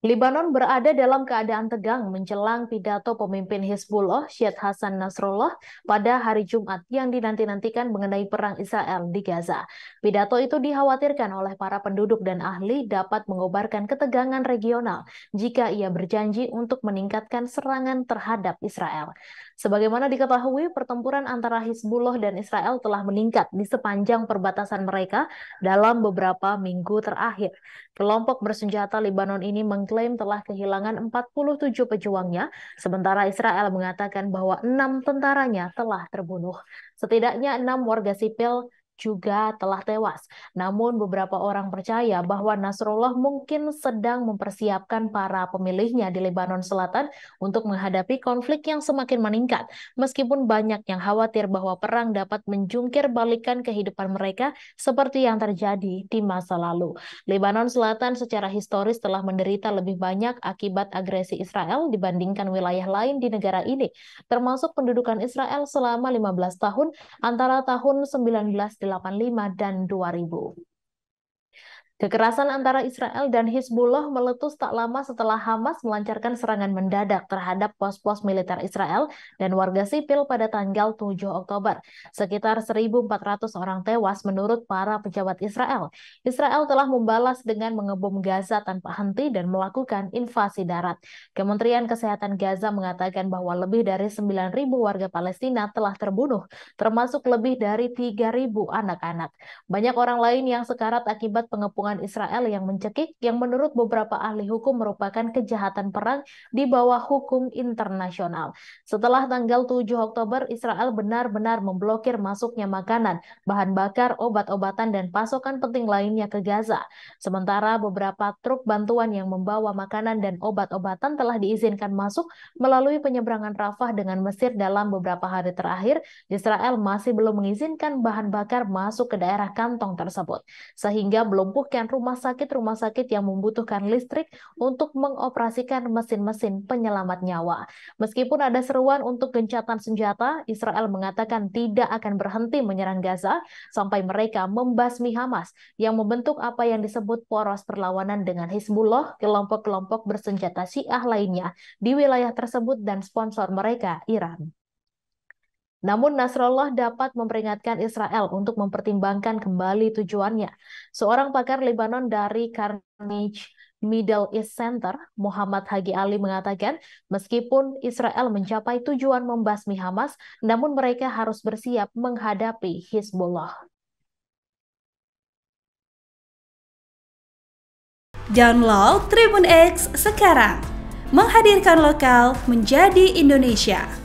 Libanon berada dalam keadaan tegang menjelang pidato pemimpin Hezbollah Syed Hasan Nasrullah pada hari Jumat yang dinanti-nantikan mengenai perang Israel di Gaza. Pidato itu dikhawatirkan oleh para penduduk dan ahli dapat mengobarkan ketegangan regional jika ia berjanji untuk meningkatkan serangan terhadap Israel. Sebagaimana diketahui, pertempuran antara Hizbullah dan Israel telah meningkat di sepanjang perbatasan mereka dalam beberapa minggu terakhir. Kelompok bersenjata Lebanon ini mengklaim telah kehilangan 47 pejuangnya, sementara Israel mengatakan bahwa enam tentaranya telah terbunuh. Setidaknya enam warga sipil juga telah tewas. Namun beberapa orang percaya bahwa Nasrullah mungkin sedang mempersiapkan para pemilihnya di Lebanon Selatan untuk menghadapi konflik yang semakin meningkat. Meskipun banyak yang khawatir bahwa perang dapat menjungkir balikan kehidupan mereka seperti yang terjadi di masa lalu. Lebanon Selatan secara historis telah menderita lebih banyak akibat agresi Israel dibandingkan wilayah lain di negara ini, termasuk pendudukan Israel selama 15 tahun antara tahun 19 1985 dan 2000. Kekerasan antara Israel dan Hizbullah meletus tak lama setelah Hamas melancarkan serangan mendadak terhadap pos-pos militer Israel dan warga sipil pada tanggal 7 Oktober. Sekitar 1.400 orang tewas menurut para pejabat Israel. Israel telah membalas dengan mengebom Gaza tanpa henti dan melakukan invasi darat. Kementerian Kesehatan Gaza mengatakan bahwa lebih dari 9.000 warga Palestina telah terbunuh, termasuk lebih dari 3.000 anak-anak. Banyak orang lain yang sekarat akibat pengepungan pembunuhan Israel yang mencekik yang menurut beberapa ahli hukum merupakan kejahatan perang di bawah hukum internasional. Setelah tanggal 7 Oktober, Israel benar-benar memblokir masuknya makanan, bahan bakar, obat-obatan, dan pasokan penting lainnya ke Gaza. Sementara beberapa truk bantuan yang membawa makanan dan obat-obatan telah diizinkan masuk melalui penyeberangan Rafah dengan Mesir dalam beberapa hari terakhir, Israel masih belum mengizinkan bahan bakar masuk ke daerah kantong tersebut, sehingga melumpuhkan mendirikan rumah sakit-rumah sakit yang membutuhkan listrik untuk mengoperasikan mesin-mesin penyelamat nyawa. Meskipun ada seruan untuk gencatan senjata, Israel mengatakan tidak akan berhenti menyerang Gaza sampai mereka membasmi Hamas yang membentuk apa yang disebut poros perlawanan dengan Hizbullah, kelompok-kelompok bersenjata Syiah lainnya di wilayah tersebut dan sponsor mereka, Iran. Namun Nasrallah dapat memperingatkan Israel untuk mempertimbangkan kembali tujuannya. Seorang pakar Lebanon dari Carnegie Middle East Center, Muhammad Hagi Ali mengatakan, meskipun Israel mencapai tujuan membasmi Hamas, namun mereka harus bersiap menghadapi Hizbullah. Download Tribun X sekarang. Menghadirkan lokal menjadi Indonesia.